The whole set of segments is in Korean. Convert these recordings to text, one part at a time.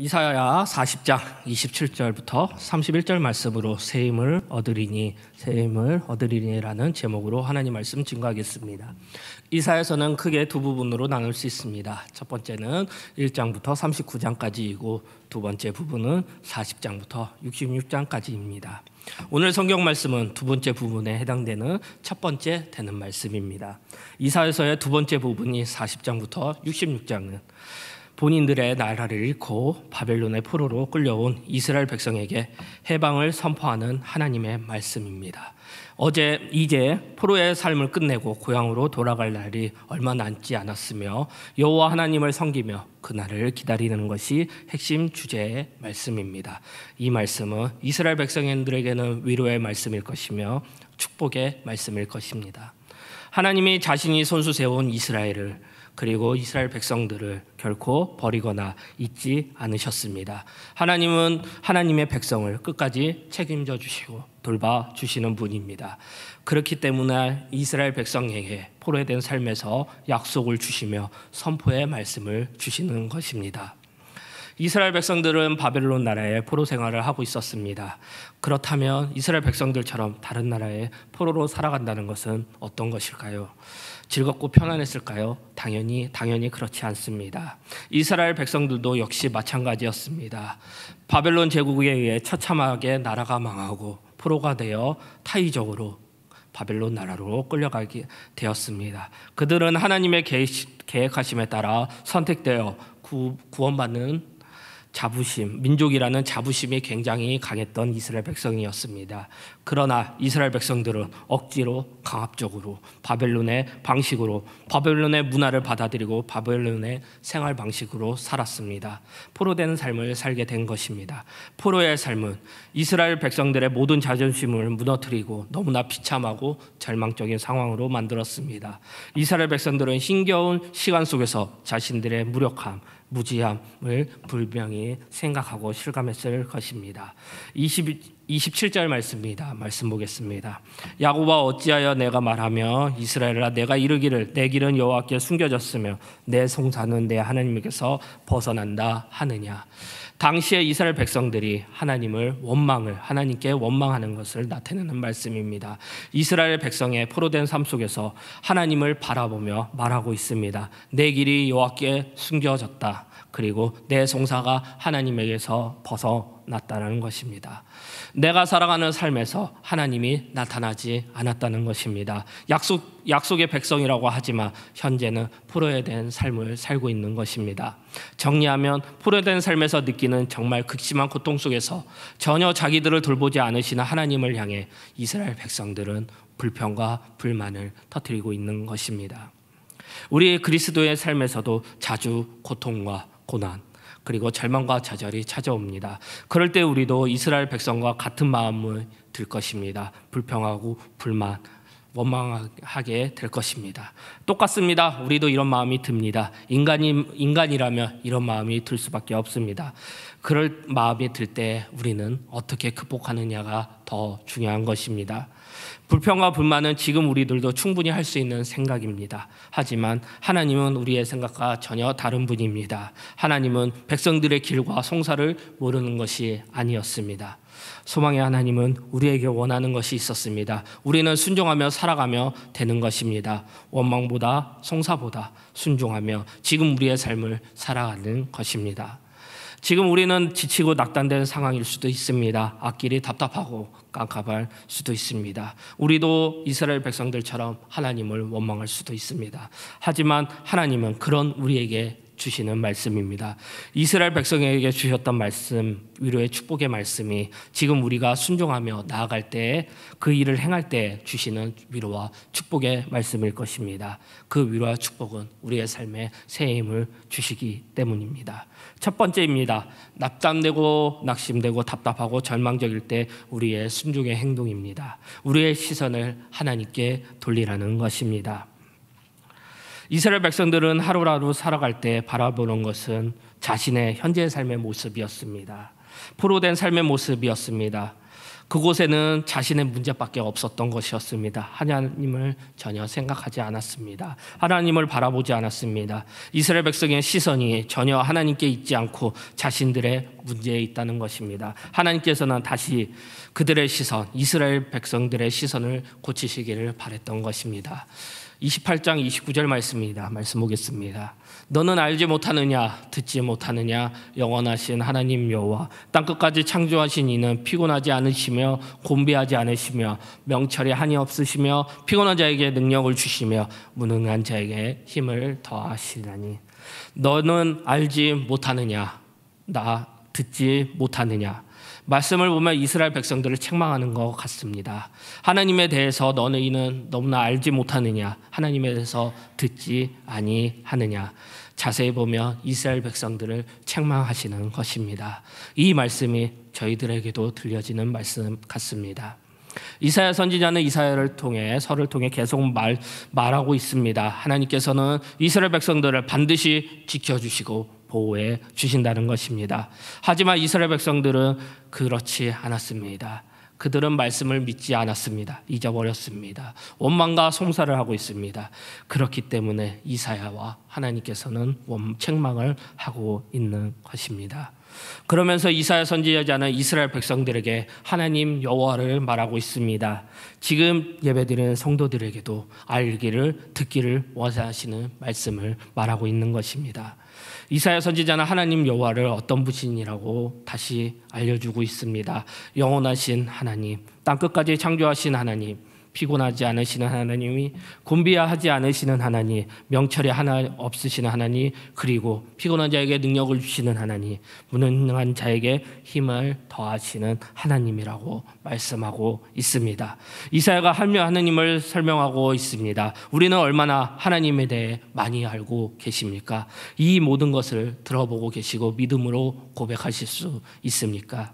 이사야 40장 27절부터 31절 말씀으로 세임을 얻으리니 세임을 얻으리니라는 제목으로 하나님 말씀 증거하겠습니다. 이사야서는 크게 두 부분으로 나눌 수 있습니다. 첫 번째는 1장부터 39장까지이고 두 번째 부분은 40장부터 66장까지입니다. 오늘 성경 말씀은 두 번째 부분에 해당되는 첫 번째 되는 말씀입니다. 이사야서의 두 번째 부분이 40장부터 66장은 본인들의 나라를 잃고 바벨론의 포로로 끌려온 이스라엘 백성에게 해방을 선포하는 하나님의 말씀입니다. 어제 이제 포로의 삶을 끝내고 고향으로 돌아갈 날이 얼마 남지 않았으며 여호와 하나님을 섬기며 그날을 기다리는 것이 핵심 주제의 말씀입니다. 이 말씀은 이스라엘 백성들에게는 위로의 말씀일 것이며 축복의 말씀일 것입니다. 하나님이 자신이 손수 세운 이스라엘을 그리고 이스라엘 백성들을 결코 버리거나 잊지 않으셨습니다. 하나님은 하나님의 백성을 끝까지 책임져 주시고 돌봐 주시는 분입니다. 그렇기 때문에 이스라엘 백성에게 포로된 삶에서 약속을 주시며 선포의 말씀을 주시는 것입니다. 이스라엘 백성들은 바벨론 나라에 포로 생활을 하고 있었습니다. 그렇다면 이스라엘 백성들처럼 다른 나라에 포로로 살아간다는 것은 어떤 것일까요? 즐겁고 편안했을까요? 당연히 당연히 그렇지 않습니다. 이스라엘 백성들도 역시 마찬가지였습니다. 바벨론 제국에 의해 처참하게 나라가 망하고 포로가 되어 타이적으로 바벨론 나라로 끌려가게 되었습니다. 그들은 하나님의 계획, 하심에 따라 선택되어 구원받는 자부심, 민족이라는 자부심이 굉장히 강했던 이스라엘 백성이었습니다. 그러나 이스라엘 백성들은 억지로 강압적으로 바벨론의 방식으로 바벨론의 문화를 받아들이고 바벨론의 생활 방식으로 살았습니다. 포로되는 삶을 살게 된 것입니다. 포로의 삶은 이스라엘 백성들의 모든 자존심을 무너뜨리고 너무나 비참하고 절망적인 상황으로 만들었습니다. 이스라엘 백성들은 힘겨운 시간 속에서 자신들의 무력함, 무지함을 불명히 생각하고 실감했을 것입니다. 27절 말씀입니다. 말씀 보겠습니다. 야곱아 어찌하여 내가 말하며 이스라엘아 내가 이르기를 내 길은 여호와께 숨겨졌으며 내 송사는 내 하나님께서 벗어난다 하느냐. 당시의 이스라엘 백성들이 하나님을 원망을 하나님께 원망하는 것을 나타내는 말씀입니다. 이스라엘 백성의 포로된 삶 속에서 하나님을 바라보며 말하고 있습니다. 내 길이 여호와께 숨겨졌다. 그리고 내 송사가 하나님에게서 벗어 나타났다는 것입니다. 내가 살아가는 삶에서 하나님이 나타나지 않았다는 것입니다. 약속 약속의 백성이라고 하지만 현재는 포로에된 삶을 살고 있는 것입니다. 정리하면 포로된 삶에서 느끼는 정말 극심한 고통 속에서 전혀 자기들을 돌보지 않으시는 하나님을 향해 이스라엘 백성들은 불평과 불만을 터뜨리고 있는 것입니다. 우리의 그리스도의 삶에서도 자주 고통과 고난, 그리고 절망과 좌절이 찾아옵니다. 그럴 때 우리도 이스라엘 백성과 같은 마음을 들 것입니다. 불평하고 불만 원망하게 될 것입니다. 똑같습니다. 우리도 이런 마음이 듭니다. 인간이 인간이라면 이런 마음이 들 수밖에 없습니다. 그럴 마음이 들 때 우리는 어떻게 극복하느냐가 더 중요한 것입니다. 불평과 불만은 지금 우리들도 충분히 할 수 있는 생각입니다. 하지만 하나님은 우리의 생각과 전혀 다른 분입니다. 하나님은 백성들의 길과 송사를 모르는 것이 아니었습니다. 소망의 하나님은 우리에게 원하는 것이 있었습니다. 우리는 순종하며 살아가며 되는 것입니다. 원망보다 송사보다 순종하며 지금 우리의 삶을 살아가는 것입니다. 지금 우리는 지치고 낙담된 상황일 수도 있습니다. 앞길이 답답하고 깜깜할 수도 있습니다. 우리도 이스라엘 백성들처럼 하나님을 원망할 수도 있습니다. 하지만 하나님은 그런 우리에게 주시는 말씀입니다. 이스라엘 백성에게 주셨던 말씀, 위로의 축복의 말씀이 지금 우리가 순종하며 나아갈 때 그 일을 행할 때 주시는 위로와 축복의 말씀일 것입니다. 그 위로와 축복은 우리의 삶에 새 힘을 주시기 때문입니다. 첫 번째입니다. 납담되고 낙심되고 답답하고 절망적일 때 우리의 순종의 행동입니다. 우리의 시선을 하나님께 돌리라는 것입니다. 이스라엘 백성들은 하루하루 살아갈 때 바라보는 것은 자신의 현재 삶의 모습이었습니다. 프로된 삶의 모습이었습니다. 그곳에는 자신의 문제밖에 없었던 것이었습니다. 하나님을 전혀 생각하지 않았습니다. 하나님을 바라보지 않았습니다. 이스라엘 백성의 시선이 전혀 하나님께 있지 않고 자신들의 문제에 있다는 것입니다. 하나님께서는 다시 그들의 시선, 이스라엘 백성들의 시선을 고치시기를 바랬던 것입니다. 28장 29절 말씀입니다. 말씀 보겠습니다. 너는 알지 못하느냐 듣지 못하느냐 영원하신 하나님 여호와 땅 끝까지 창조하신 이는 피곤하지 않으시며 곤비하지 않으시며 명철에 한이 없으시며 피곤한 자에게 능력을 주시며 무능한 자에게 힘을 더하시나니 너는 알지 못하느냐 나 듣지 못하느냐 말씀을 보면 이스라엘 백성들을 책망하는 것 같습니다. 하나님에 대해서 너희는 너무나 알지 못하느냐? 하나님에 대해서 듣지 아니하느냐? 자세히 보면 이스라엘 백성들을 책망하시는 것입니다. 이 말씀이 저희들에게도 들려지는 말씀 같습니다. 이사야 선지자는 이사야를 통해 설을 통해 계속 말 말하고 있습니다. 하나님께서는 이스라엘 백성들을 반드시 지켜 주시고 보호해 주신다는 것입니다. 하지만 이스라엘 백성들은 그렇지 않았습니다. 그들은 말씀을 믿지 않았습니다. 잊어버렸습니다. 원망과 송사를 하고 있습니다. 그렇기 때문에 이사야와 하나님께서는 책망을 하고 있는 것입니다. 그러면서 이사야 선지자는 이스라엘 백성들에게 하나님 여호와를 말하고 있습니다. 지금 예배드리는 성도들에게도 알기를 듣기를 원하시는 말씀을 말하고 있는 것입니다. 이사야 선지자는 하나님 여호와를 어떤 분이라고 다시 알려주고 있습니다. 영원하신 하나님, 땅 끝까지 창조하신 하나님, 피곤하지 않으시는 하나님이 곤비하지 않으시는 하나님, 명철이 하나 없으시는 하나님, 그리고 피곤한 자에게 능력을 주시는 하나님, 무능한 자에게 힘을 더하시는 하나님이라고 말씀하고 있습니다. 이사야가 한며 하나님을 설명하고 있습니다. 우리는 얼마나 하나님에 대해 많이 알고 계십니까? 이 모든 것을 들어보고 계시고 믿음으로 고백하실 수 있습니까?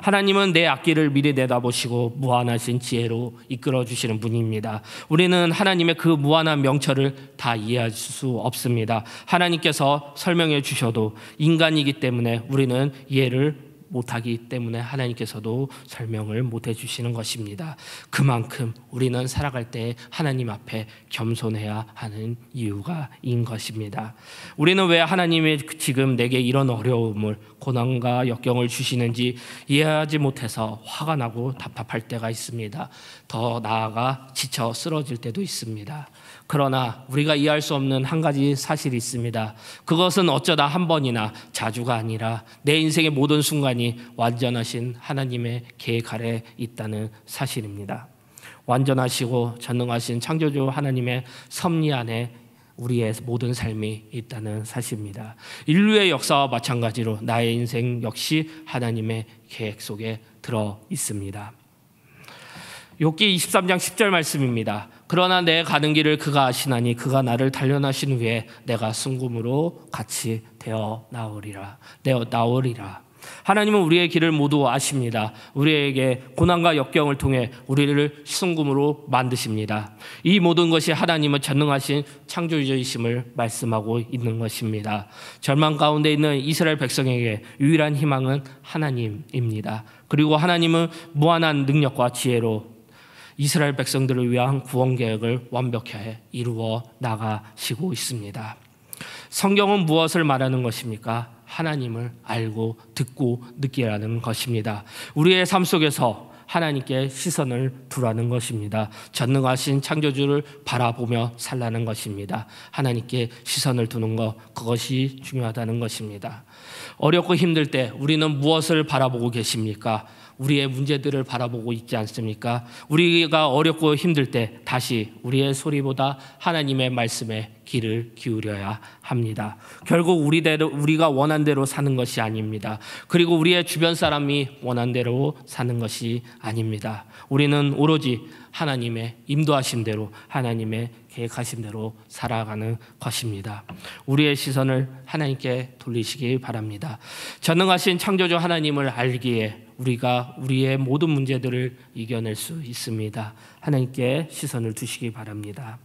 하나님은 내 악기를 미리 내다보시고 무한하신 지혜로 이끌어 주시는 분입니다. 우리는 하나님의 그 무한한 명철을 다 이해할 수 없습니다. 하나님께서 설명해 주셔도 인간이기 때문에 우리는 이해를 못하기 때문에 하나님께서도 설명을 못해 주시는 것입니다. 그만큼 우리는 살아갈 때 하나님 앞에 겸손해야 하는 이유가 인 것입니다. 우리는 왜 하나님이 지금 내게 이런 어려움을 고난과 역경을 주시는지 이해하지 못해서 화가 나고 답답할 때가 있습니다. 더 나아가 지쳐 쓰러질 때도 있습니다. 그러나 우리가 이해할 수 없는 한 가지 사실이 있습니다. 그것은 어쩌다 한 번이나 자주가 아니라 내 인생의 모든 순간이 완전하신 하나님의 계획 아래 있다는 사실입니다. 완전하시고 전능하신 창조주 하나님의 섭리 안에 우리의 모든 삶이 있다는 사실입니다. 인류의 역사와 마찬가지로 나의 인생 역시 하나님의 계획 속에 들어 있습니다. 욕기 23장 10절 말씀입니다. 그러나 내 가는 길을 그가 아시나니 그가 나를 단련하신 후에 내가 순금으로 같이 되어 나오리라. 되어 나오리라. 하나님은 우리의 길을 모두 아십니다. 우리에게 고난과 역경을 통해 우리를 순금으로 만드십니다. 이 모든 것이 하나님의 전능하신 창조주이심을 말씀하고 있는 것입니다. 절망 가운데 있는 이스라엘 백성에게 유일한 희망은 하나님입니다. 그리고 하나님은 무한한 능력과 지혜로 이스라엘 백성들을 위한 구원 계획을 완벽히 이루어 나가시고 있습니다. 성경은 무엇을 말하는 것입니까? 하나님을 알고 듣고 느끼라는 것입니다. 우리의 삶 속에서 하나님께 시선을 두라는 것입니다. 전능하신 창조주를 바라보며 살라는 것입니다. 하나님께 시선을 두는 것, 그것이 중요하다는 것입니다. 어렵고 힘들 때 우리는 무엇을 바라보고 계십니까? 우리의 문제들을 바라보고 있지 않습니까? 우리가 어렵고 힘들 때 다시 우리의 소리보다 하나님의 말씀에 귀를 기울여야 합니다. 결국 우리대로 우리가 원한 대로 사는 것이 아닙니다. 그리고 우리의 주변 사람이 원한 대로 사는 것이 아닙니다. 우리는 오로지 하나님의 임도하신 대로 하나님의 계획하신 대로 살아가는 것입니다. 우리의 시선을 하나님께 돌리시기 바랍니다. 전능하신 창조주 하나님을 알기에 우리가 우리의 모든 문제들을 이겨낼 수 있습니다. 하나님께 시선을 두시기 바랍니다.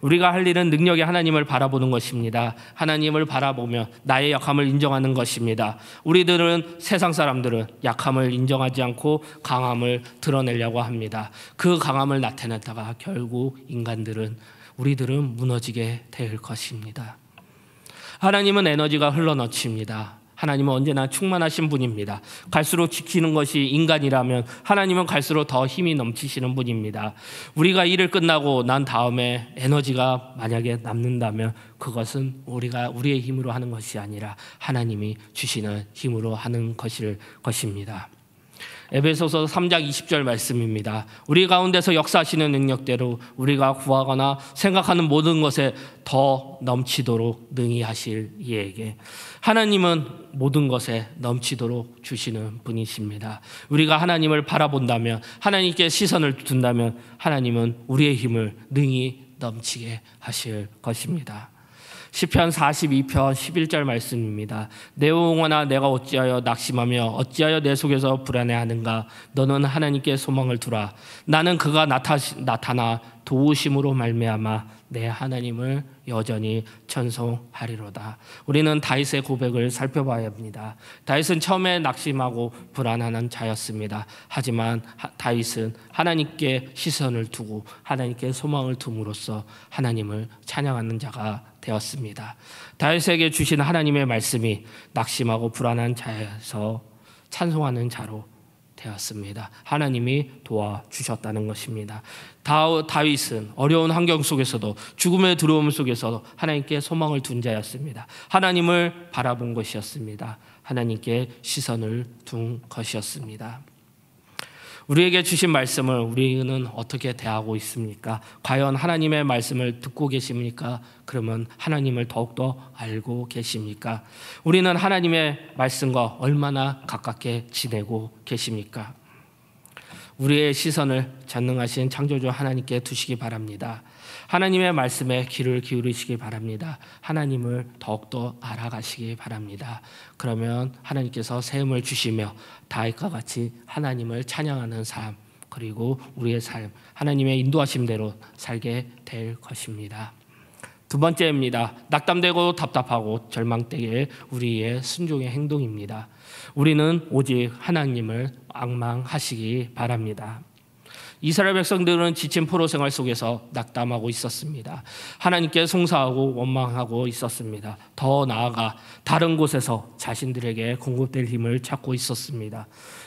우리가 할 일은 능력의 하나님을 바라보는 것입니다. 하나님을 바라보며 나의 약함을 인정하는 것입니다. 우리들은 세상 사람들은 약함을 인정하지 않고 강함을 드러내려고 합니다. 그 강함을 나타냈다가 결국 인간들은 우리들은 무너지게 될 것입니다. 하나님은 에너지가 흘러넘칩니다. 하나님은 언제나 충만하신 분입니다. 갈수록 지키는 것이 인간이라면 하나님은 갈수록 더 힘이 넘치시는 분입니다. 우리가 일을 끝나고 난 다음에 에너지가 만약에 남는다면 그것은 우리가 우리의 힘으로 하는 것이 아니라 하나님이 주시는 힘으로 하는 것일 것입니다. 에베소서 3장 20절 말씀입니다. 우리 가운데서 역사하시는 능력대로 우리가 구하거나 생각하는 모든 것에 더 넘치도록 능히 하실 이에게 하나님은 모든 것에 넘치도록 주시는 분이십니다. 우리가 하나님을 바라본다면 하나님께 시선을 둔다면 하나님은 우리의 힘을 능히 넘치게 하실 것입니다. 시편 42편 11절 말씀입니다. 내 영혼아 내가 어찌하여 낙심하며 어찌하여 내 속에서 불안해하는가 너는 하나님께 소망을 두라 나는 그가 나타, 나타나 도우심으로 말미암아 내 하나님을 여전히 찬송하리로다. 우리는 다윗의 고백을 살펴봐야 합니다. 다윗은 처음에 낙심하고 불안하는 자였습니다. 하지만 다윗은 하나님께 시선을 두고 하나님께 소망을 둠으로써 하나님을 찬양하는 자가 되었습니다. 다윗에게 주신 하나님의 말씀이 낙심하고 불안한 자에서 찬송하는 자로 되었습니다. 하나님이 도와주셨다는 것입니다. 다, 윗은 어려운 환경 속에서도 죽음의 두려움 속에서 하나님께 소망을 둔 자였습니다. 하나님을 바라본 것이었습니다. 하나님께 시선을 둔 것이었습니다. 우리에게 주신 말씀을 우리는 어떻게 대하고 있습니까? 과연 하나님의 말씀을 듣고 계십니까? 그러면 하나님을 더욱더 알고 계십니까? 우리는 하나님의 말씀과 얼마나 가깝게 지내고 계십니까? 우리의 시선을 전능하신 창조주 하나님께 두시기 바랍니다. 하나님의 말씀에 귀를 기울이시기 바랍니다. 하나님을 더욱더 알아가시기 바랍니다. 그러면 하나님께서 세움을 주시며 다윗과 같이 하나님을 찬양하는 삶 그리고 우리의 삶 하나님의 인도하심대로 살게 될 것입니다. 두 번째입니다. 낙담되고 답답하고 절망되게 우리의 순종의 행동입니다. 우리는 오직 하나님을 악망하시기 바랍니다. 이스라엘 백성들은 지친 포로 생활 속에서 낙담하고 있었습니다. 하나님께 송사하고 원망하고 있었습니다. 더 나아가 다른 곳에서 자신들에게 공급될 힘을 찾고 있었습니다.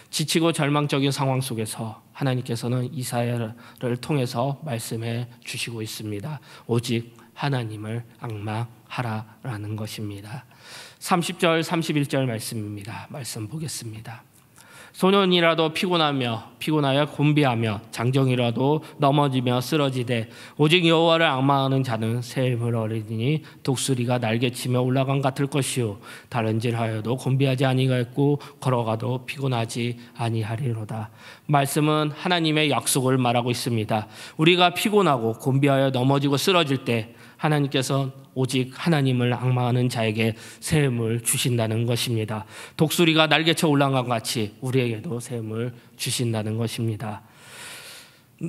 지치고 절망적인 상황 속에서 하나님께서는 이사야를 통해서 말씀해 주시고 있습니다. 오직 하나님을 악망하라라는 것입니다. 30절 31절 말씀입니다. 말씀 보겠습니다. 소년이라도 피곤하며 피곤하여 곤비하며 장정이라도 넘어지며 쓰러지되 오직 여호와를 악망하는 자는 새임을 어리니 독수리가 날개치며 올라간 같을 것이요 다른 질하여도 곤비하지 아니하였고 걸어가도 피곤하지 아니하리로다 말씀은 하나님의 약속을 말하고 있습니다 우리가 피곤하고 곤비하여 넘어지고 쓰러질 때 하나님께서 오직 하나님을 악마하는 자에게 세움을 주신다는 것입니다. 독수리가 날개쳐 올라간 것 같이 우리에게도 세움을 주신다는 것입니다.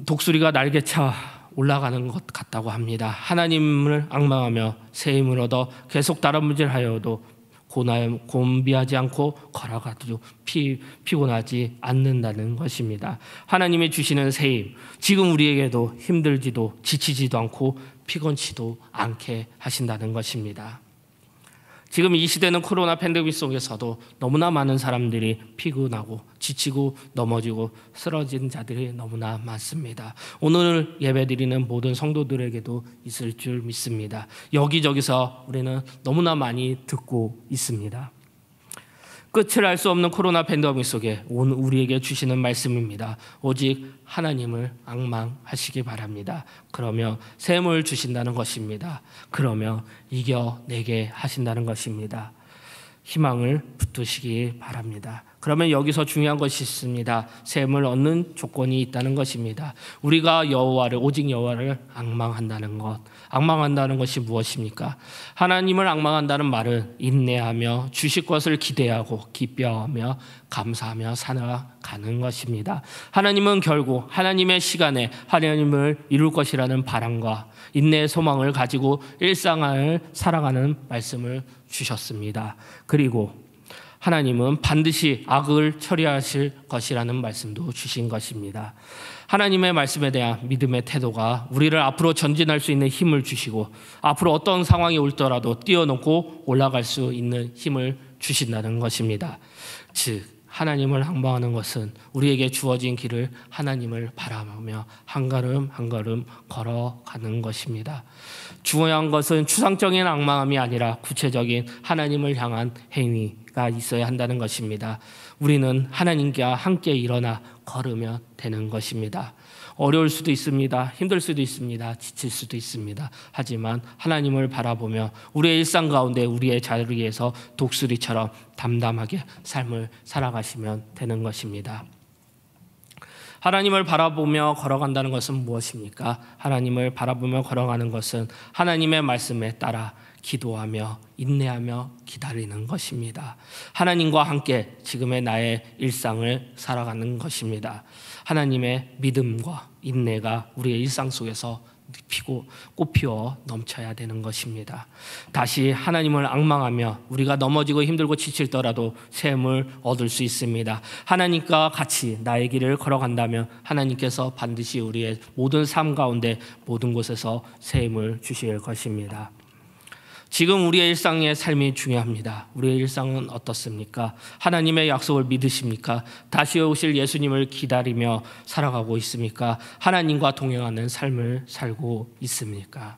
독수리가 날개쳐 올라가는 것 같다고 합니다. 하나님을 악망하며 세임을 얻어 계속 다른문질하여도 고난, 곤비하지 않고 걸어가도 피, 피곤하지 않는다는 것입니다. 하나님이 주시는 세임, 지금 우리에게도 힘들지도 지치지도 않고 피곤치도 않게 하신다는 것입니다. 지금 이 시대는 코로나 팬데믹 속에서도 너무나 많은 사람들이 피곤하고 지치고 넘어지고 쓰러진 자들이 너무나 많습니다. 오늘 예배드리는 모든 성도들에게도 있을 줄 믿습니다. 여기저기서 우리는 너무나 많이 듣고 있습니다. 끝을 알 수 없는 코로나 팬데믹 속에 오 우리에게 주시는 말씀입니다. 오직 하나님을 악망하시기 바랍니다. 그러며 샘을 주신다는 것입니다. 그러며 이겨내게 하신다는 것입니다. 희망을 붙드시기 바랍니다. 그러면 여기서 중요한 것이 있습니다. 샘을 얻는 조건이 있다는 것입니다. 우리가 여호와를 오직 여호와를 악망한다는 것. 악망한다는 것이 무엇입니까? 하나님을 악망한다는 말은 인내하며 주실 것을 기대하고 기뻐하며 감사하며 살아가는 것입니다. 하나님은 결국 하나님의 시간에 하나님을 이룰 것이라는 바람과 인내의 소망을 가지고 일상을 살아가는 말씀을 주셨습니다. 그리고 하나님은 반드시 악을 처리하실 것이라는 말씀도 주신 것입니다. 하나님의 말씀에 대한 믿음의 태도가 우리를 앞으로 전진할 수 있는 힘을 주시고 앞으로 어떤 상황이 올더라도 뛰어넘고 올라갈 수 있는 힘을 주신다는 것입니다. 즉 하나님을 항방하는 것은 우리에게 주어진 길을 하나님을 바라보며 한 걸음 한 걸음 걸어가는 것입니다. 중요한 것은 추상적인 악망함이 아니라 구체적인 하나님을 향한 행위가 있어야 한다는 것입니다. 우리는 하나님과 함께 일어나 걸으면 되는 것입니다. 어려울 수도 있습니다. 힘들 수도 있습니다. 지칠 수도 있습니다. 하지만 하나님을 바라보며 우리의 일상 가운데 우리의 자리에서 독수리처럼 담담하게 삶을 살아가시면 되는 것입니다. 하나님을 바라보며 걸어간다는 것은 무엇입니까? 하나님을 바라보며 걸어가는 것은 하나님의 말씀에 따라 기도하며 인내하며 기다리는 것입니다. 하나님과 함께 지금의 나의 일상을 살아가는 것입니다. 하나님의 믿음과 인내가 우리의 일상 속에서 피고 꽃피어 넘쳐야 되는 것입니다. 다시 하나님을 악망하며 우리가 넘어지고 힘들고 지칠더라도 샘을 얻을 수 있습니다. 하나님과 같이 나의 길을 걸어간다면 하나님께서 반드시 우리의 모든 삶 가운데 모든 곳에서 샘을 주실 것입니다. 지금 우리의 일상의 삶이 중요합니다. 우리의 일상은 어떻습니까? 하나님의 약속을 믿으십니까? 다시 오실 예수님을 기다리며 살아가고 있습니까? 하나님과 동행하는 삶을 살고 있습니까?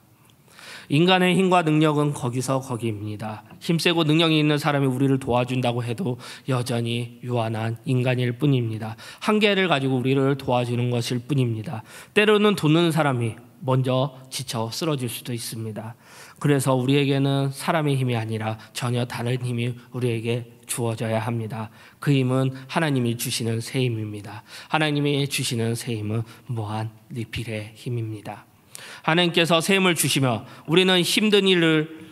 인간의 힘과 능력은 거기서 거기입니다. 힘세고 능력이 있는 사람이 우리를 도와준다고 해도 여전히 유한한 인간일 뿐입니다. 한계를 가지고 우리를 도와주는 것일 뿐입니다. 때로는 돕는 사람이 먼저 지쳐 쓰러질 수도 있습니다. 그래서 우리에게는 사람의 힘이 아니라 전혀 다른 힘이 우리에게 주어져야 합니다. 그 힘은 하나님이 주시는 새 힘입니다. 하나님이 주시는 새 힘은 무한 리필의 힘입니다. 하나님께서 새 힘을 주시며 우리는 힘든 일을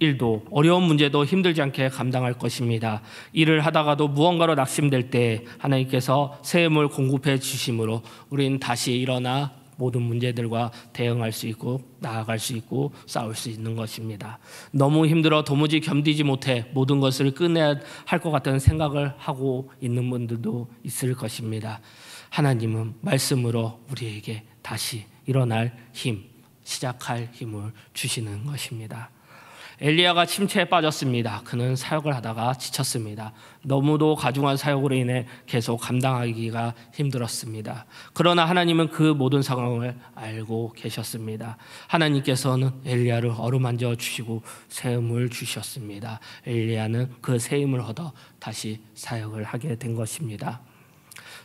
일도 어려운 문제도 힘들지 않게 감당할 것입니다. 일을 하다가도 무언가로 낙심될 때 하나님께서 새 힘을 공급해 주심으로 우리는 다시 일어나 모든 문제들과 대응할 수 있고 나아갈 수 있고 싸울 수 있는 것입니다. 너무 힘들어 도무지 견디지 못해 모든 것을 끝내야 할 것 같다는 생각을 하고 있는 분들도 있을 것입니다. 하나님은 말씀으로 우리에게 다시 일어날 힘, 시작할 힘을 주시는 것입니다. 엘리야가 침체에 빠졌습니다. 그는 사역을 하다가 지쳤습니다. 너무도 가중한 사역으로 인해 계속 감당하기가 힘들었습니다. 그러나 하나님은 그 모든 상황을 알고 계셨습니다. 하나님께서는 엘리야를 어루만져 주시고 세움을 주셨습니다. 엘리야는 그 세임을 얻어 다시 사역을 하게 된 것입니다.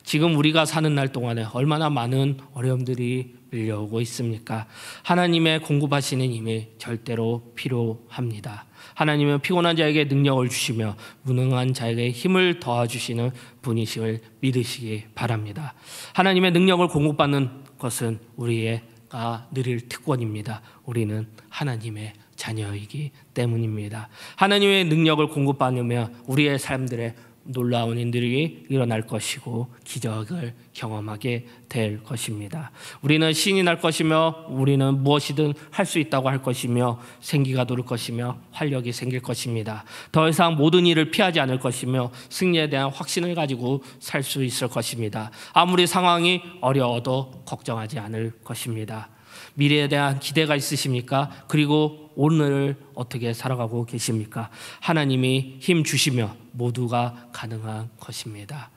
지금 우리가 사는 날 동안에 얼마나 많은 어려움들이 밀려오고 있습니까? 하나님의 공급하시는 힘이 절대로 필요합니다. 하나님은 피곤한 자에게 능력을 주시며 무능한 자에게 힘을 더하주시는 분이심을 믿으시기 바랍니다. 하나님의 능력을 공급받는 것은 우리가 누릴 특권입니다. 우리는 하나님의 자녀이기 때문입니다. 하나님의 능력을 공급받으며 우리의 삶들의 놀라운 일들이 일어날 것이고 기적을 경험하게 될 것입니다. 우리는 신이 날 것이며 우리는 무엇이든 할 수 있다고 할 것이며 생기가 돌 것이며 활력이 생길 것입니다. 더 이상 모든 일을 피하지 않을 것이며 승리에 대한 확신을 가지고 살 수 있을 것입니다. 아무리 상황이 어려워도 걱정하지 않을 것입니다. 미래에 대한 기대가 있으십니까? 그리고 오늘을 어떻게 살아가고 계십니까? 하나님이 힘 주시며 모두가 가능한 것입니다.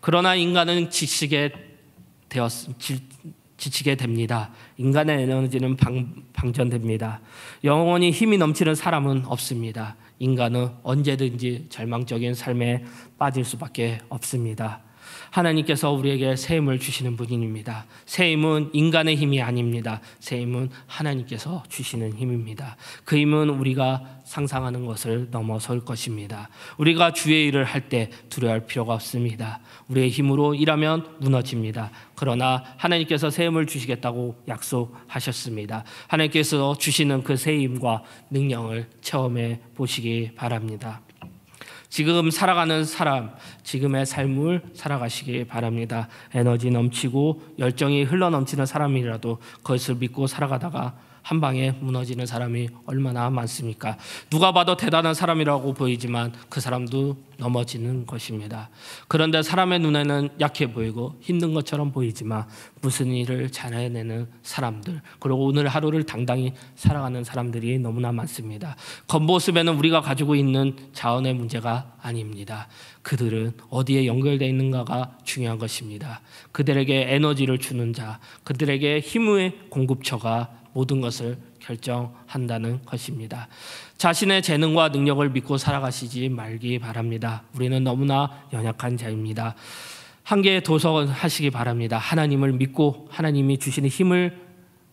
그러나 인간은 지치게 되었 지, 지치게 됩니다. 인간의 에너지는 방, 방전됩니다. 영원히 힘이 넘치는 사람은 없습니다. 인간은 언제든지 절망적인 삶에 빠질 수밖에 없습니다. 하나님께서 우리에게 세임을 주시는 분입니다. 세임은 인간의 힘이 아닙니다. 세임은 하나님께서 주시는 힘입니다. 그 힘은 우리가 상상하는 것을 넘어설 것입니다. 우리가 주의 일을 할 때 두려워할 필요가 없습니다. 우리의 힘으로 일하면 무너집니다. 그러나 하나님께서 세임을 주시겠다고 약속하셨습니다. 하나님께서 주시는 그 세임과 능력을 체험해 보시기 바랍니다. 지금 살아가는 사람, 지금의 삶을 살아가시기 바랍니다. 에너지 넘치고 열정이 흘러넘치는 사람이라도 그것을 믿고 살아가다가 한 방에 무너지는 사람이 얼마나 많습니까? 누가 봐도 대단한 사람이라고 보이지만 그 사람도 넘어지는 것입니다. 그런데 사람의 눈에는 약해 보이고 힘든 것처럼 보이지만 무슨 일을 잘해내는 사람들 그리고 오늘 하루를 당당히 살아가는 사람들이 너무나 많습니다. 겉모습에는 우리가 가지고 있는 자원의 문제가 아닙니다. 그들은 어디에 연결되어 있는가가 중요한 것입니다. 그들에게 에너지를 주는 자, 그들에게 힘의 공급처가 모든 것을 결정한다는 것입니다. 자신의 재능과 능력을 믿고 살아가시지 말기 바랍니다. 우리는 너무나 연약한 자입니다. 한 개의 도서 하시기 바랍니다. 하나님을 믿고 하나님이 주시는 힘을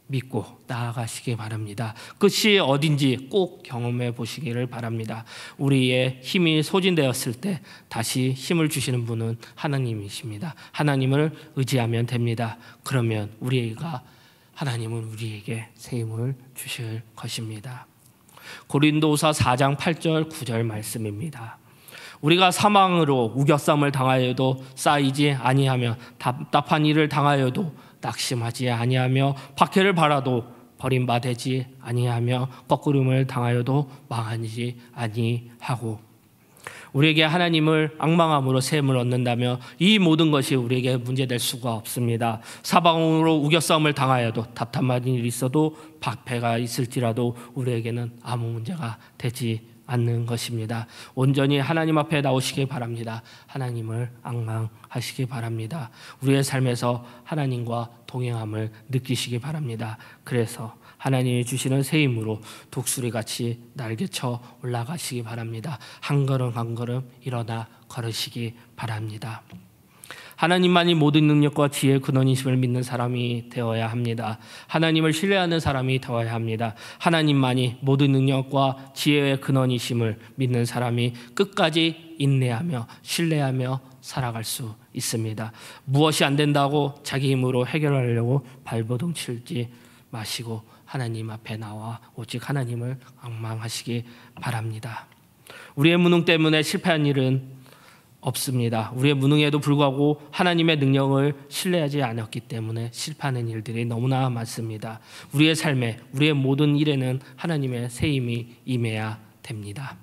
믿고 나아가시기 바랍니다. 끝이 어딘지 꼭 경험해 보시기를 바랍니다. 우리의 힘이 소진되었을 때 다시 힘을 주시는 분은 하나님이십니다. 하나님을 의지하면 됩니다. 그러면 우리가 하나님은 우리에게 세임을 주실 것입니다. 고린도서 4장 8절 9절 말씀입니다. 우리가 사망으로 우겨쌈을 당하여도 쌓이지 아니하며 답답한 일을 당하여도 낙심하지 아니하며 박해를 바라도 버림받지 아니하며 거꾸름을 당하여도 망하지 아니하고 우리에게 하나님을 악망함으로 셈을 얻는다면이 모든 것이 우리에게 문제될 수가 없습니다. 사방으로 우겨싸움을 당하여도 답답한 일이 있어도 박패가 있을지라도 우리에게는 아무 문제가 되지 않는 것입니다. 온전히 하나님 앞에 나오시기 바랍니다. 하나님을 악망하시기 바랍니다. 우리의 삶에서 하나님과 동행함을 느끼시기 바랍니다. 그래서 하나님이 주시는 새 힘으로 독수리 같이 날개쳐 올라가시기 바랍니다. 한 걸음 한 걸음 일어나 걸으시기 바랍니다. 하나님만이 모든 능력과 지혜의 근원이심을 믿는 사람이 되어야 합니다. 하나님을 신뢰하는 사람이 되어야 합니다. 하나님만이 모든 능력과 지혜의 근원이심을 믿는 사람이 끝까지 인내하며 신뢰하며 살아갈 수 있습니다. 무엇이 안 된다고 자기 힘으로 해결하려고 발버둥 칠지 마시고 하나님 앞에 나와 오직 하나님을 앙망하시기 바랍니다. 우리의 무능 때문에 실패한 일은 없습니다. 우리의 무능에도 불구하고 하나님의 능력을 신뢰하지 않았기 때문에 실패하는 일들이 너무나 많습니다. 우리의 삶에 우리의 모든 일에는 하나님의 새 힘이 임해야 됩니다.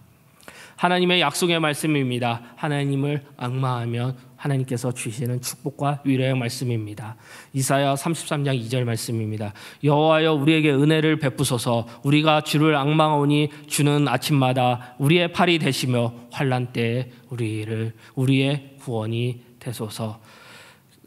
하나님의 약속의 말씀입니다. 하나님을 악마하면 하나님께서 주시는 축복과 위로의 말씀입니다. 이사야 33장 2절 말씀입니다. 여호와여 우리에게 은혜를 베푸소서. 우리가 주를 악망하오니 주는 아침마다 우리의 팔이 되시며 환난 때에 우리를 우리의 구원이 되소서.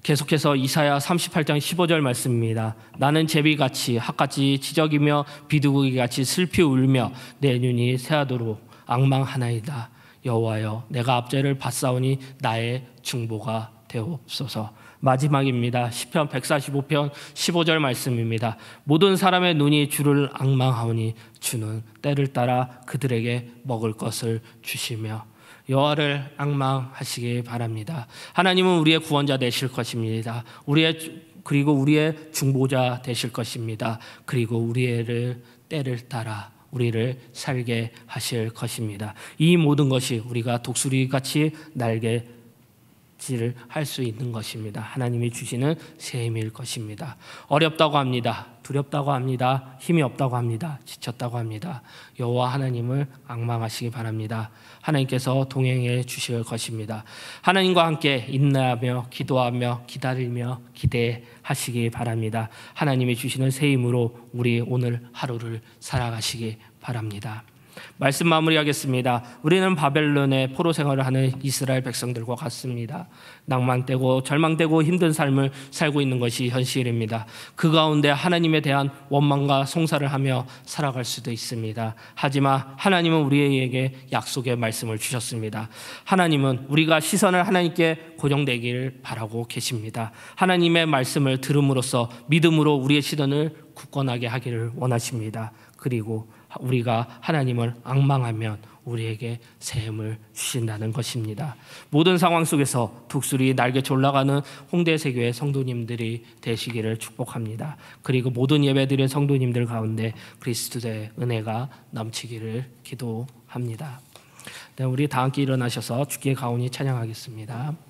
계속해서 이사야 38장 15절 말씀입니다. 나는 제비같이 학같이 지적이며 비둘기같이 슬피 울며 내 눈이 새하도록 악망하나이다. 여호와여 내가 압제를 받사오니 나의 중보가 되옵소서. 마지막입니다. 1 0편 145편 15절 말씀입니다. 모든 사람의 눈이 주를 악망하오니 주는 때를 따라 그들에게 먹을 것을 주시며 여호와를 악망하시기 바랍니다. 하나님은 우리의 구원자 되실 것입니다. 우리의 그리고 우리의 중보자 되실 것입니다. 그리고 우리를 때를 따라 우리를 살게 하실 것입니다. 이 모든 것이 우리가 독수리 같이 날개 지를 할 수 있는 것입니다. 하나님이 주시는 셈일 것입니다. 어렵다고 합니다. 두렵다고 합니다. 힘이 없다고 합니다. 지쳤다고 합니다. 여호와 하나님을 악망하시기 바랍니다. 하나님께서 동행해 주실 것입니다. 하나님과 함께 인내하며 기도하며 기다리며 기대하시기 바랍니다. 하나님이 주시는 새 힘으로 우리 오늘 하루를 살아가시기 바랍니다. 말씀 마무리하겠습니다. 우리는 바벨론의 포로 생활을 하는 이스라엘 백성들과 같습니다. 낭만되고 절망되고 힘든 삶을 살고 있는 것이 현실입니다. 그 가운데 하나님에 대한 원망과 송사를 하며 살아갈 수도 있습니다. 하지만 하나님은 우리에게 약속의 말씀을 주셨습니다. 하나님은 우리가 시선을 하나님께 고정되길 바라고 계십니다. 하나님의 말씀을 들음으로써 믿음으로 우리의 시선을 굳건하게 하기를 원하십니다. 그리고 우리가 하나님을 악망하면 우리에게 샘을 주신다는 것입니다. 모든 상황 속에서 북술이 날개쳐 올라가는 홍대세교의 성도님들이 되시기를 축복합니다. 그리고 모든 예배드린 성도님들 가운데 그리스도의 은혜가 넘치기를 기도합니다. 네, 우리 다 함께 일어나셔서 주께 가온이 찬양하겠습니다.